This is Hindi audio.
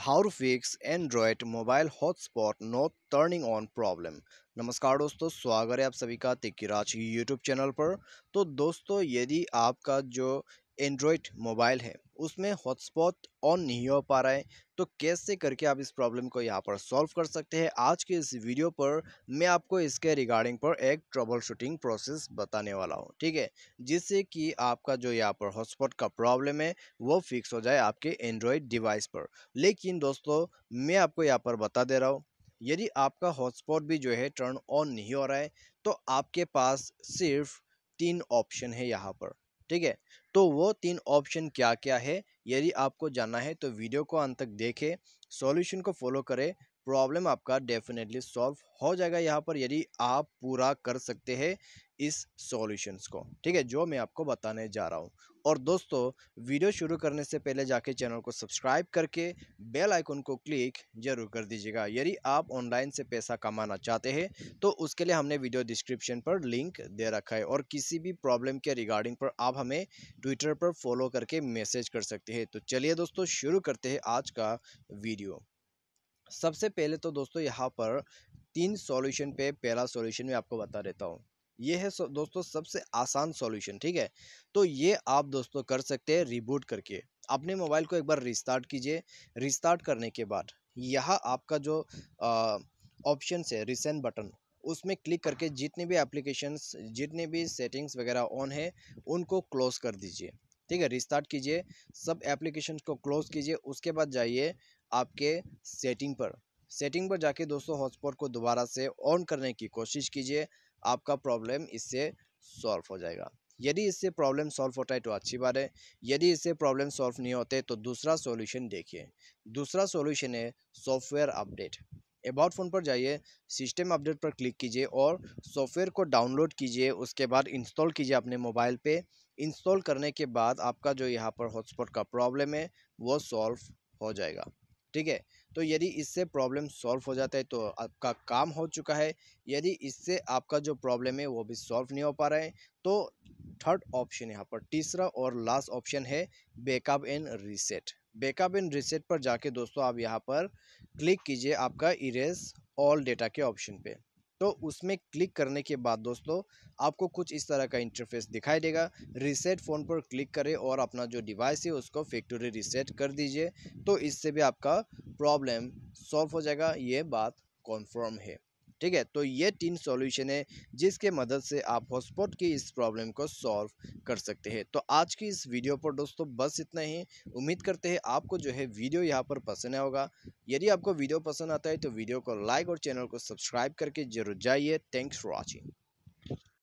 how to fix Android mobile hotspot not turning on problem नमस्कार दोस्तों स्वागत है आप सभी का तिक्की राज यूट्यूब चैनल पर तो दोस्तों यदि आपका जो एंड्रॉयड मोबाइल है उसमें हॉटस्पॉट ऑन नहीं हो पा रहा है तो कैसे करके आप इस प्रॉब्लम को यहाँ पर सॉल्व कर सकते हैं आज के इस वीडियो पर मैं आपको इसके रिगार्डिंग पर एक ट्रबल शूटिंग प्रोसेस बताने वाला हूँ ठीक है जिससे कि आपका जो यहाँ पर हॉटस्पॉट का प्रॉब्लम है वो फिक्स हो जाए आपके एंड्रॉयड डिवाइस पर लेकिन दोस्तों मैं आपको यहाँ पर बता दे रहा हूँ यदि आपका हॉटस्पॉट भी जो है टर्न ऑन नहीं हो रहा है तो आपके पास सिर्फ तीन ऑप्शन है यहाँ पर ठीक है तो वो तीन ऑप्शन क्या क्या है यदि आपको जानना है तो वीडियो को अंत तक देखें सॉल्यूशन को फॉलो करें प्रॉब्लम आपका डेफिनेटली सॉल्व हो जाएगा यहाँ पर यदि आप पूरा कर सकते हैं इस सॉल्यूशंस को ठीक है जो मैं आपको बताने जा रहा हूँ और दोस्तों वीडियो शुरू करने से पहले जाके चैनल को सब्सक्राइब करके बेल आइकन को क्लिक जरूर कर दीजिएगा यदि आप ऑनलाइन से पैसा कमाना चाहते हैं तो उसके लिए हमने वीडियो डिस्क्रिप्शन पर लिंक दे रखा है और किसी भी प्रॉब्लम के रिगार्डिंग पर आप हमें ट्विटर पर फॉलो करके मैसेज कर सकते हैं तो चलिए दोस्तों शुरू करते हैं आज का वीडियो सबसे पहले तो दोस्तों यहाँ पर तीन सॉल्यूशन पे पहला सॉल्यूशन मैं आपको बता देता हूँ ये है दोस्तों सबसे आसान सॉल्यूशन ठीक है तो ये आप दोस्तों कर सकते हैं रिबूट करके अपने मोबाइल को एक बार रिस्टार्ट कीजिए रिस्टार्ट करने के बाद यह आपका जो ऑप्शन है रिसेंट बटन उसमें क्लिक करके जितने भी एप्लीकेशंस जितने भी सेटिंग्स वगैरह ऑन है उनको क्लोज़ कर दीजिए ठीक है रिस्टार्ट कीजिए सब एप्लीकेशन को क्लोज़ कीजिए उसके बाद जाइए आपके सेटिंग पर सेटिंग पर जाके दोस्तों हॉटस्पॉट को दोबारा से ऑन करने की कोशिश कीजिए आपका प्रॉब्लम इससे सॉल्व हो जाएगा यदि इससे प्रॉब्लम सॉल्व होता है तो अच्छी बात है यदि इससे प्रॉब्लम सॉल्व नहीं होते तो दूसरा सॉल्यूशन देखिए दूसरा सॉल्यूशन है सॉफ्टवेयर अपडेट अबाउट फ़ोन पर जाइए सिस्टम अपडेट पर क्लिक कीजिए और सॉफ्टवेयर को डाउनलोड कीजिए उसके बाद इंस्टॉल कीजिए अपने मोबाइल पे इंस्टॉल करने के बाद आपका जो यहाँ पर हॉटस्पॉट का प्रॉब्लम है वो सॉल्व हो जाएगा ठीक है तो यदि इससे प्रॉब्लम सॉल्व हो जाता है तो आपका काम हो चुका है यदि इससे आपका जो प्रॉब्लम है वो भी सॉल्व नहीं हो पा रहा है तो थर्ड ऑप्शन यहाँ पर तीसरा और लास्ट ऑप्शन है backup and reset backup and reset पर जाके दोस्तों आप यहाँ पर क्लिक कीजिए आपका इरेज ऑल डेटा के ऑप्शन पर तो उसमें क्लिक करने के बाद दोस्तों आपको कुछ इस तरह का इंटरफेस दिखाई देगा रीसेट फ़ोन पर क्लिक करें और अपना जो डिवाइस है उसको फैक्ट्री रीसेट कर दीजिए तो इससे भी आपका प्रॉब्लम सॉल्व हो जाएगा ये बात कॉन्फर्म है ठीक है तो ये तीन सॉल्यूशन है जिसके मदद से आप हॉटस्पॉट की इस प्रॉब्लम को सॉल्व कर सकते हैं तो आज की इस वीडियो पर दोस्तों बस इतना ही उम्मीद करते हैं आपको जो है वीडियो यहाँ पर पसंद आया होगा यदि आपको वीडियो पसंद आता है तो वीडियो को लाइक और चैनल को सब्सक्राइब करके जरूर जाइए थैंक्स फॉर वॉचिंग